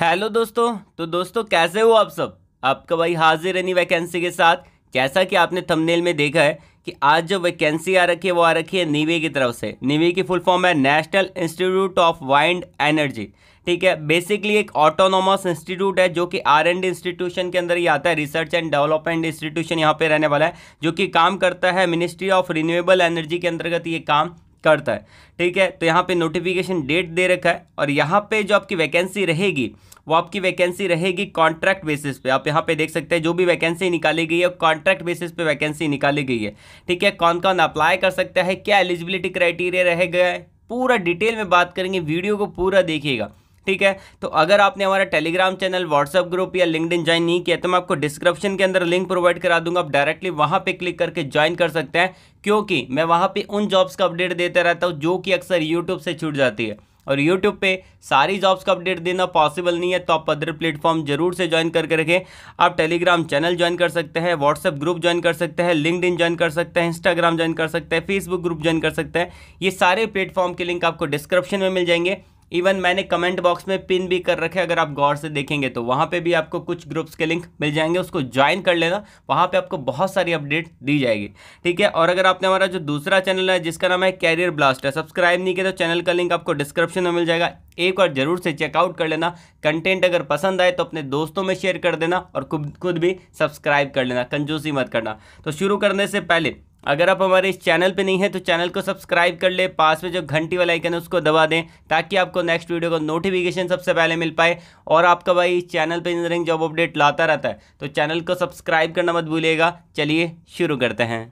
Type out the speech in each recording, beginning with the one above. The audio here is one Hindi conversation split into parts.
हेलो दोस्तों तो दोस्तों कैसे हो आप सब आपका भाई हाजिर एनी वैकेंसी के साथ जैसा कि आपने थंबनेल में देखा है कि आज जो वैकेंसी आ रखी है वो आ रखी है नीवे की तरफ से नीवे की फुल फॉर्म है National Institute of Wind Energy ठीक है बेसिकली एक ऑटोनोमस इंस्टीट्यूट है जो कि आर एंड इंस्टीट्यूशन के अंदर ही आता है रिसर्च एंड डेवलपमेंट इंस्टीट्यूशन यहाँ पे रहने वाला है जो कि काम करता है मिनिस्ट्री ऑफ रिन्यूएबल एनर्जी के अंतर्गत ये काम करता है ठीक है तो यहाँ पे नोटिफिकेशन डेट दे रखा है और यहाँ पे जो आपकी वैकेंसी रहेगी वो आपकी वैकेंसी रहेगी कॉन्ट्रैक्ट बेसिस पे आप यहाँ पे देख सकते हैं जो भी वैकेंसी निकाली गई है कॉन्ट्रैक्ट बेसिस पे वैकेंसी निकाली गई है ठीक है कौन कौन अप्लाई कर सकता है क्या एलिजिबिलिटी क्राइटेरिया रह गया है पूरा डिटेल में बात करेंगे वीडियो को पूरा देखिएगा ठीक है तो अगर आपने हमारा टेलीग्राम चैनल व्हाट्सअप ग्रुप या लिंकड ज्वाइन नहीं किया तो मैं आपको डिस्क्रिप्शन के अंदर लिंक प्रोवाइड करा दूंगा आप डायरेक्टली वहाँ पर क्लिक करके ज्वाइन कर सकते हैं क्योंकि मैं वहाँ पर उन जॉब्स का अपडेट देते रहता हूँ जो कि अक्सर यूट्यूब से छूट जाती है और यूट्यूब पे सारी जॉब्स का अपडेट देना पॉसिबल नहीं है तो आप अदर प्लेटफॉर्म जरूर से ज्वाइन करके रखें आप टेलीग्राम चैनल ज्वाइन कर सकते हैं व्हाट्सएप ग्रुप ज्वाइन कर सकते हैं लिंकड ज्वाइन कर सकते हैं इंस्टाग्राम ज्वाइन कर सकते हैं फेसबुक ग्रुप ज्वाइन कर सकते हैं ये सारे प्लेटफॉर्म के लिंक आपको डिस्क्रिप्शन में मिल जाएंगे इवन मैंने कमेंट बॉक्स में पिन भी कर रखे अगर आप गौर से देखेंगे तो वहाँ पे भी आपको कुछ ग्रुप्स के लिंक मिल जाएंगे उसको ज्वाइन कर लेना वहाँ पे आपको बहुत सारी अपडेट दी जाएगी ठीक है और अगर आपने हमारा जो दूसरा चैनल है जिसका नाम है कैरियर ब्लास्ट है सब्सक्राइब नहीं किया तो चैनल का लिंक आपको डिस्क्रिप्शन में मिल जाएगा एक बार जरूर से चेकआउट कर लेना कंटेंट अगर पसंद आए तो अपने दोस्तों में शेयर कर देना और खुद खुद भी सब्सक्राइब कर लेना कंजूसी मत करना तो शुरू करने से पहले अगर आप हमारे इस चैनल पे नहीं है तो चैनल को सब्सक्राइब कर ले पास में जो घंटी वाला आइकन है उसको दबा दें ताकि आपको नेक्स्ट वीडियो का नोटिफिकेशन सबसे पहले मिल पाए और आपका भाई इस चैनल पर इंजीनियरिंग जॉब अपडेट लाता रहता है तो चैनल को सब्सक्राइब करना मत भूलिएगा चलिए शुरू करते हैं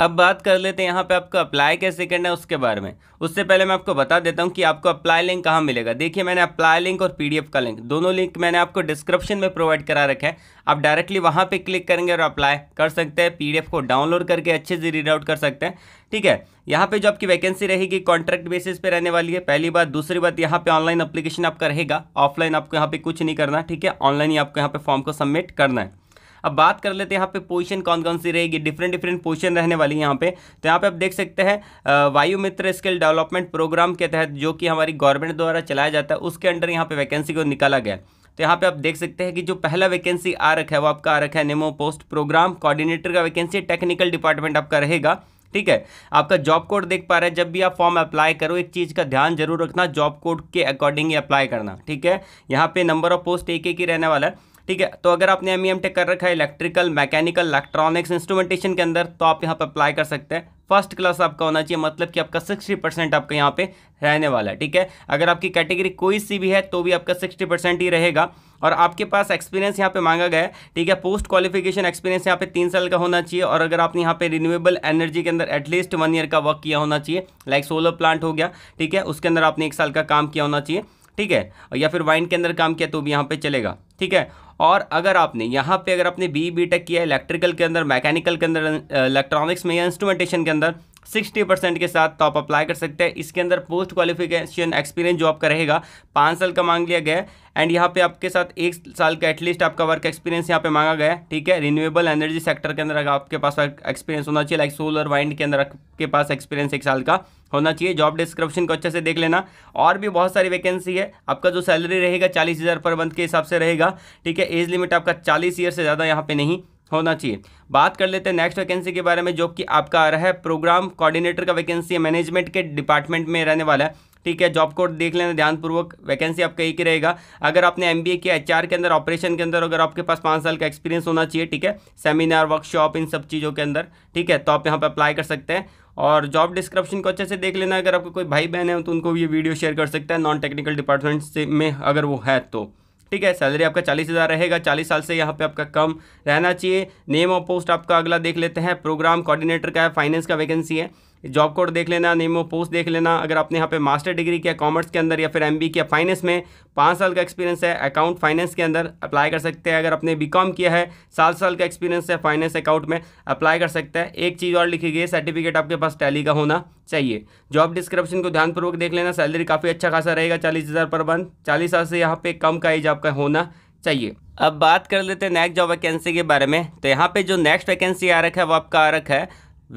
अब बात कर लेते हैं यहाँ पे आपको अप्लाई कैसे करना है उसके बारे में उससे पहले मैं आपको बता देता हूँ कि आपको अप्लाई लिंक कहाँ मिलेगा देखिए मैंने अप्लाई लिंक और पीडीएफ का लिंक दोनों लिंक मैंने आपको डिस्क्रिप्शन में प्रोवाइड करा रखा है आप डायरेक्टली वहाँ पे क्लिक करेंगे और अप्लाई कर सकते हैं पी को डाउनलोड करके अच्छे से रीड आउट कर सकते हैं ठीक है यहाँ पर जो आपकी वैकेंसी रहेगी कॉन्ट्रैक्ट बेसिस पर रहने वाली है पहली बात दूसरी बात यहाँ पर ऑनलाइन अप्लीकेशन आपका रहेगा ऑफलाइन आपको यहाँ पर कुछ नहीं करना ठीक है ऑनलाइन ही आपको यहाँ पर फॉर्म को सबमिट करना है अब बात कर लेते हैं यहाँ पे पोजिशन कौन कौन सी रहेगी डिफरेंट डिफरेंट पोजिशन रहने वाली है यहाँ पे तो यहाँ पे आप देख सकते हैं वायु मित्र स्किल डेवलपमेंट प्रोग्राम के तहत जो कि हमारी गवर्नमेंट द्वारा चलाया जाता है उसके अंडर यहाँ पे वैकेंसी को निकाला गया तो यहाँ पे आप देख सकते हैं कि जो पहला वैकेंसी आ रखा है वो आपका आ रखा है नेमो पोस्ट प्रोग्राम कोऑर्डिनेटर का वैकेंसी टेक्निकल डिपार्टमेंट आपका रहेगा ठीक है आपका जॉब कोड देख पा रहे हैं जब भी आप फॉर्म अप्लाई करो एक चीज़ का ध्यान जरूर रखना जॉब कोड के अकॉर्डिंग ही अप्लाई करना ठीक है यहाँ पे नंबर ऑफ पोस्ट एक एक ही रहने वाला है ठीक है तो अगर आपने एम ई e कर रखा है इलेक्ट्रिकल मैकेनिकल इलेक्ट्रॉनिक्स इंस्ट्रूमेंटेशन के अंदर तो आप यहाँ पर अप्लाई कर सकते हैं फर्स्ट क्लास आपका होना चाहिए मतलब कि आपका सिक्सटी परसेंट आपका यहाँ पे रहने वाला है ठीक है अगर आपकी कैटेगरी कोई सी भी है तो भी आपका सिक्सटी परसेंट ही रहेगा और आपके पास एक्सपीरियंस यहाँ पे मांगा गया है ठीक है पोस्ट क्वालिफिकेशन एक्सपीरियंस यहाँ पे तीन साल का होना चाहिए और अगर आपने यहाँ पे रिन्यूएबल एनर्जी के अंदर एटलीस्ट वन ईयर का वर्क किया होना चाहिए लाइक सोलर प्लांट हो गया ठीक है उसके अंदर आपने एक साल का काम किया होना चाहिए ठीक है या फिर वाइन के अंदर काम किया तो भी यहाँ पे चलेगा ठीक है और अगर आपने यहाँ पे अगर आपने बी बी टेक किया इलेक्ट्रिकल के अंदर मैकेनिकल के अंदर इलेक्ट्रॉनिक्स uh, में या इंस्ट्रूमेंटेशन के अंदर सिक्सटी परसेंट के साथ तो आप अप्लाई कर सकते हैं इसके अंदर पोस्ट क्वालिफिकेशन एक्सपीरियंस जो आपका रहेगा पाँच साल का मांग लिया गया एंड यहाँ पे आपके साथ एक साल का एटलीस्ट आपका वर्क एक्सपीरियंस यहाँ पे मांगा गया है ठीक है रिन्यूएबल एनर्जी सेक्टर के अंदर अगर आपके पास एक्सपीरियंस होना चाहिए लाइक सोलर वाइंड के अंदर आपके पास एक्सपीरियंस एक साल का होना चाहिए जॉब डिस्क्रिप्शन को अच्छे से देख लेना और भी बहुत सारी वैकेंसी है आपका जो सैलरी रहेगा चालीस हज़ार पर मंथ के हिसाब से रहेगा ठीक है एज लिमिट आपका चालीस ईयर से ज़्यादा यहाँ पे नहीं होना चाहिए बात कर लेते हैं नेक्स्ट वैकेंसी के बारे में जो कि आपका आ रहा है प्रोग्राम कोऑर्डिनेटर का वैकेंसी है मैनेजमेंट के डिपार्टमेंट में रहने वाला है ठीक है जॉब कोड देख लेना ध्यानपूर्वक वैकेंसी आपका एक ही रहेगा अगर आपने एम बी ए किया एच के अंदर ऑपरेशन के अंदर अगर आपके पास पाँच साल का एक्सपीरियंस होना चाहिए ठीक है सेमिनार वर्कशॉप इन सब चीज़ों के अंदर ठीक है तो आप यहाँ पर अप्लाई कर सकते हैं और जॉब डिस्क्रिप्शन को अच्छे से देख लेना अगर आपका कोई भाई बहन है तो उनको ये वीडियो शेयर कर सकता है नॉन टेक्निकल डिपार्टमेंट से में अगर वो है तो ठीक है सैलरी आपका चालीस हज़ार रहेगा चालीस साल से यहाँ पे आपका कम रहना चाहिए नेम ऑफ पोस्ट आपका अगला देख लेते हैं प्रोग्राम कोऑर्डिनेटर का है फाइनेंस का वैकेंसी है जॉब कोड देख लेना नेम ऑफ पोस्ट देख लेना अगर आपने यहाँ पे मास्टर डिग्री किया कॉमर्स के अंदर या फिर एम बी फाइनेंस में पाँच साल का एक्सपीरियंस है अकाउंट फाइनेंस के अंदर अप्लाई कर सकते हैं अगर आपने बी किया है सात साल का एक्सपीरियंस है फाइनेंस अकाउंट में अप्लाई कर सकते हैं एक चीज़ और लिखी गई सर्टिफिकेट आपके पास टैली का होना चाहिए जॉब डिस्क्रिप्शन को ध्यानपूर्वक देख लेना सैलरी काफ़ी अच्छा खासा रहेगा चालीस हज़ार पर बंद चालीस साल से यहाँ पे कम का एज आपका होना चाहिए अब बात कर लेते हैं नेक्स्ट जॉब वैकेंसी के बारे में तो यहाँ पे जो नेक्स्ट वैकेंसी आ रखा है वो आपका आ रखा है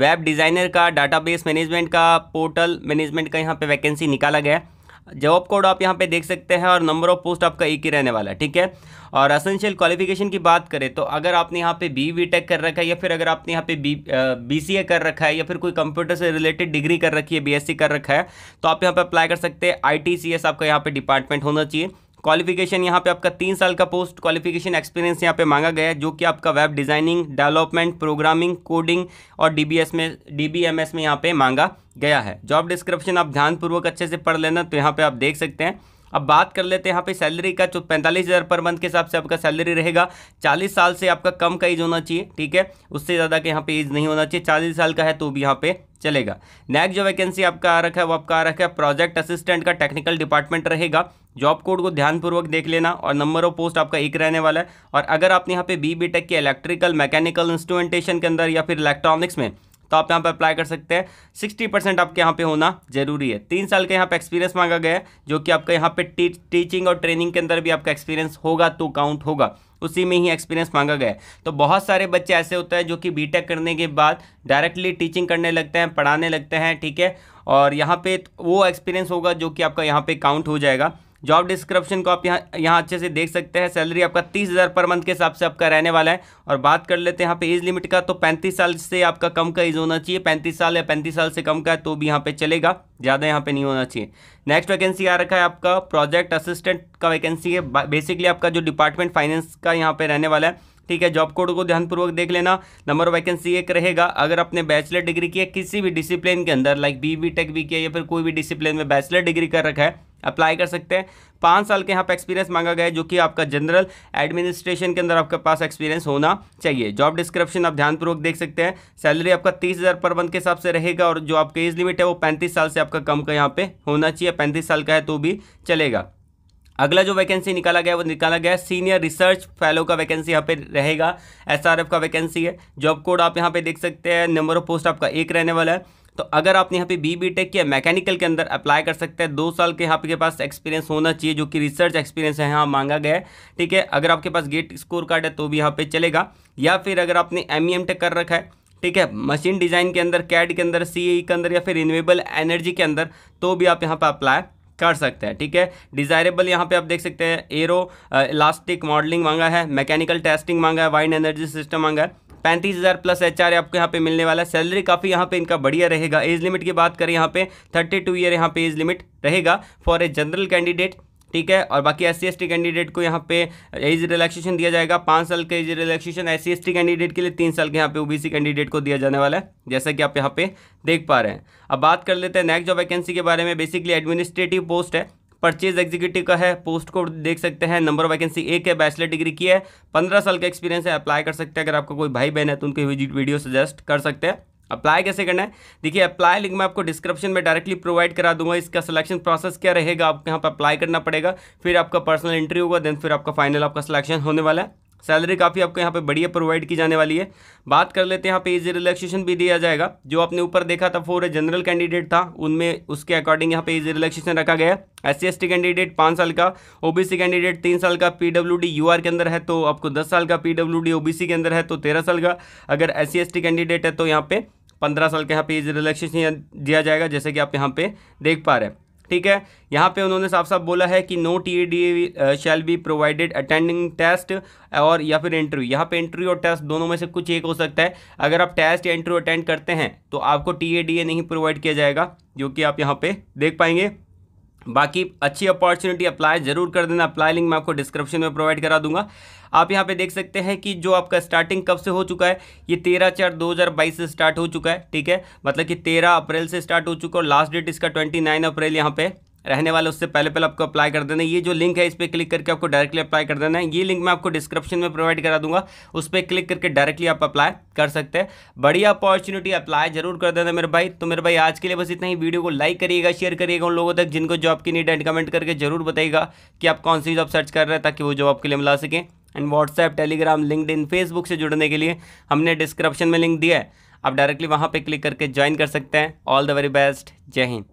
वेब डिज़ाइनर का डाटाबेस मैनेजमेंट का पोर्टल मैनेजमेंट का यहाँ पे वैकेंसी निकाला गया है जॉब कोड आप यहाँ पे देख सकते हैं और नंबर ऑफ पोस्ट आपका एक ही रहने वाला है ठीक है और असेंशियल क्वालिफिकेशन की बात करें तो अगर आपने यहाँ पे बी वी टेक कर रखा है या फिर अगर आपने यहाँ पे बी बी सी ए कर रखा है या फिर कोई कंप्यूटर से रिलेटेड डिग्री कर रखी है बी एस सी कर रखा है तो आप यहाँ पर अप्लाई कर सकते हैं आई टी सी एस आपका यहाँ पर डिपार्टमेंट होना चाहिए क्वालिफिकेशन यहाँ पे आपका तीन साल का पोस्ट क्वालिफिकेशन एक्सपीरियंस यहाँ पे मांगा गया है जो कि आपका web designing development programming coding और डीबीएस में डीबीएमएस में यहाँ पे मांगा गया है जॉब डिस्क्रिप्शन आप ध्यानपूर्वक अच्छे से पढ़ लेना तो यहाँ पे आप देख सकते हैं अब बात कर लेते हैं यहाँ पे सैलरी का जो पैंतालीस हज़ार पर मंथ के हिसाब से आपका सैलरी रहेगा चालीस साल से आपका कम का एज होना चाहिए ठीक है उससे ज़्यादा के यहाँ पे एज नहीं होना चाहिए चालीस साल का है तो भी यहाँ पे चलेगा नेक्स्ट जो वैकेंसी आपका आ रखा है वो आपका आ रखा है प्रोजेक्ट असिस्टेंट का टेक्निकल डिपार्टमेंट रहेगा जॉब कोड को ध्यानपूर्वक देख लेना और नंबर ऑफ पोस्ट आपका एक रहने वाला है और अगर आपने यहाँ पे बी बी टेक के इलेक्ट्रिकल मैकेनिकल इंस्ट्रूमेंटेशन के अंदर या फिर इलेक्ट्रॉनिक्स में तो आप यहाँ पे अप्लाई कर सकते हैं सिक्सटी परसेंट आपके यहाँ पे होना जरूरी है तीन साल का यहाँ पे एक्सपीरियंस मांगा गया है जो कि आपका यहाँ पे टी, टीचिंग और ट्रेनिंग के अंदर भी आपका एक्सपीरियंस होगा तो काउंट होगा उसी में ही एक्सपीरियंस मांगा गया है तो बहुत सारे बच्चे ऐसे होते हैं जो कि बी करने के बाद डायरेक्टली टीचिंग करने लगते हैं पढ़ाने लगते हैं ठीक है और यहाँ पे वो एक्सपीरियंस होगा जो कि आपका यहाँ पर काउंट हो जाएगा जॉब डिस्क्रिप्शन को आप यहाँ यहाँ अच्छे से देख सकते हैं सैलरी आपका तीस हज़ार पर मंथ के हिसाब से आपका रहने वाला है और बात कर लेते हैं यहाँ पे एज लिमिट का तो पैंतीस साल से आपका कम का एज होना चाहिए पैंतीस साल या पैंतीस साल से कम का है तो भी यहाँ पे चलेगा ज़्यादा यहाँ पे नहीं होना चाहिए नेक्स्ट वैकेंसी आ रखा है आपका प्रोजेक्ट असिस्टेंट का वैकेंसी है बेसिकली आपका जो डिपार्टमेंट फाइनेंस का यहाँ पर रहने वाला है ठीक है जॉब कोड को ध्यानपूर्वक देख लेना नंबर वैकेंसी एक रहेगा अगर आपने बैचलर डिग्री किया किसी भी डिसिप्लिन के अंदर लाइक बी बी टेक भी किया या फिर कोई भी डिसिप्लिन में बैचलर डिग्री कर रखा है अप्लाई कर सकते हैं पाँच साल के यहाँ पे एक्सपीरियंस मांगा गया है जो कि आपका जनरल एडमिनिस्ट्रेशन के अंदर आपके पास एक्सपीरियंस होना चाहिए जॉब डिस्क्रिप्शन आप ध्यानपूर्वक देख सकते हैं सैलरी आपका तीस हज़ार पर मंथ के हिसाब से रहेगा और जो आपका एज लिमिट है वो पैंतीस साल से आपका कम का यहाँ पे होना चाहिए पैंतीस साल का है तो भी चलेगा अगला जो वैकेंसी निकाला गया है वो निकाला गया सीनियर रिसर्च फेलो का वैकेंसी यहाँ पे रहेगा एसआरएफ का वैकेंसी है जॉब कोड आप यहाँ पे देख सकते हैं नंबर ऑफ पोस्ट आपका एक रहने वाला है तो अगर आपने यहाँ पे बी बी टेक या मैकेनिकल के अंदर अप्लाई कर सकते हैं दो साल के यहाँ के पास एक्सपीरियंस होना चाहिए जो कि रिसर्च एक्सपीरियंस है यहाँ मांगा गया है ठीक है अगर आपके पास गेट स्कोर कार्ड है तो भी यहाँ पे चलेगा या फिर अगर आपने एम ई एम टेक कर रखा है ठीक है मशीन डिज़ाइन के अंदर कैड के अंदर सी e के अंदर या फिर रिन्यूएबल एनर्जी के अंदर तो भी आप यहाँ पर अप्लाई कर सकते हैं ठीक है डिज़ायरेबल यहाँ पे आप देख सकते हैं एरो इलास्टिक मॉडलिंग मांगा है मैकेनिकल टेस्टिंग मांगा है वाइन एनर्जी सिस्टम मांगा है पैंतीस हज़ार प्लस एच आपको यहाँ पे मिलने वाला है सैलरी काफ़ी यहाँ पे इनका बढ़िया रहेगा एज लिमिट की बात करें यहाँ पे थर्टी टू ईयर यहाँ पे एज लिमिट रहेगा फॉर ए जनरल कैंडिडेट ठीक है और बाकी एस सी कैंडिडेट को यहाँ पे एज रिलैक्सेशन दिया जाएगा पाँच साल का age relaxation S C candidate के लिए तीन साल के यहाँ पे ओबीसी कैंडिडेट को दिया जाने वाला है जैसा कि आप यहाँ पे देख पा रहे हैं अब बात कर लेते हैं नेक्स्ट जॉब वैकेंसी के बारे में बेसिकली एडमिनिस्ट्रेटिव पोस्ट है परचेज एग्जीक्यूटिव का है पोस्ट को देख सकते हैं नंबर वैकेंसी एक है बैचलर डिग्री की है पंद्रह साल का एक्सपीरियंस है अप्लाई कर सकते हैं अगर आपका कोई भाई बहन है तो उनके वीडियो सजेस्ट कर सकते हैं अप्लाई कैसे करना है देखिए अप्लाई लिंक मैं आपको डिस्क्रिप्शन में डायरेक्टली प्रोवाइड करा दूंगा इसका सिलेक्शन प्रोसेस क्या रहेगा आपको यहाँ पर अप्लाई करना पड़ेगा फिर आपका पर्सनल इंटरव्यू होगा देन फिर आपका फाइनल आपका सिलेक्शन होने वाला है सैलरी काफ़ी आपको यहाँ पे बढ़िया प्रोवाइड की जाने वाली है बात कर लेते हैं यहाँ पे इजी रिलैक्सेशन भी दिया जाएगा जो आपने ऊपर देखा था फोर जनरल कैंडिडेट था उनमें उसके अकॉर्डिंग यहाँ पे इजी रिलैक्सेशन रखा गया है एस सी कैंडिडेट पाँच साल का ओबीसी कैंडिडेट तीन साल का पीडब्ल्यूडी यूआर के अंदर है तो आपको दस साल का पीडब्ल्यूडी ओबीसी के अंदर है तो तेरह साल का अगर एस सी कैंडिडेट है तो यहाँ पे पंद्रह साल का यहाँ पे इज रिलैक्सेशन दिया जाएगा जैसे कि आप यहाँ पे देख पा रहे हैं ठीक है यहाँ पे उन्होंने साफ साफ बोला है कि no T D shall be provided attending test और या फिर इंटरव्यू यहाँ पे इंटरव्यू और टेस्ट दोनों में से कुछ एक हो सकता है अगर आप टेस्ट या इंटरव्यू अटेंड करते हैं तो आपको टी डी नहीं प्रोवाइड किया जाएगा जो कि आप यहाँ पे देख पाएंगे बाकी अच्छी अपॉर्चुनिटी अप्लाई ज़रूर कर देना अप्लाई लिंक मैं आपको डिस्क्रिप्शन में प्रोवाइड करा दूंगा आप यहाँ पे देख सकते हैं कि जो आपका स्टार्टिंग कब से हो चुका है ये तेरह चार दो हज़ार बाईस से स्टार्ट हो चुका है ठीक है मतलब कि तेरह अप्रैल से स्टार्ट हो चुका है और लास्ट डेट इसका ट्वेंटी नाइन अप्रैल यहाँ पे रहने वाला उससे पहले पहले आपको अप्लाई कर देना ये जो लिंक है इस पर क्लिक करके आपको डायरेक्टली अप्लाई कर देना है ये लिंक मैं आपको डिस्क्रिप्शन में प्रोवाइड करा दूंगा उस पर क्लिक करके डायरेक्टली आप अप्लाई कर सकते हैं बढ़िया अपॉर्चुनिटी अप्लाई जरूर कर देना मेरे भाई तो मेरे भाई आज के लिए बस इतना ही वीडियो को लाइक करिएगा शेयर करिएगा उन लोगों तक जिनको जॉब की नीड एंड कमेंट करके जरूर बताइएगा कि आप कौन सी जॉब सर्च कर रहे हैं ताकि वो जॉब आपके लिए मिला सकें and WhatsApp Telegram LinkedIn Facebook से जुड़ने के लिए हमने डिस्क्रिप्शन में लिंक दिया है आप डायरेक्टली वहाँ पर क्लिक करके ज्वाइन कर सकते हैं ऑल द वेरी बेस्ट जय हिंद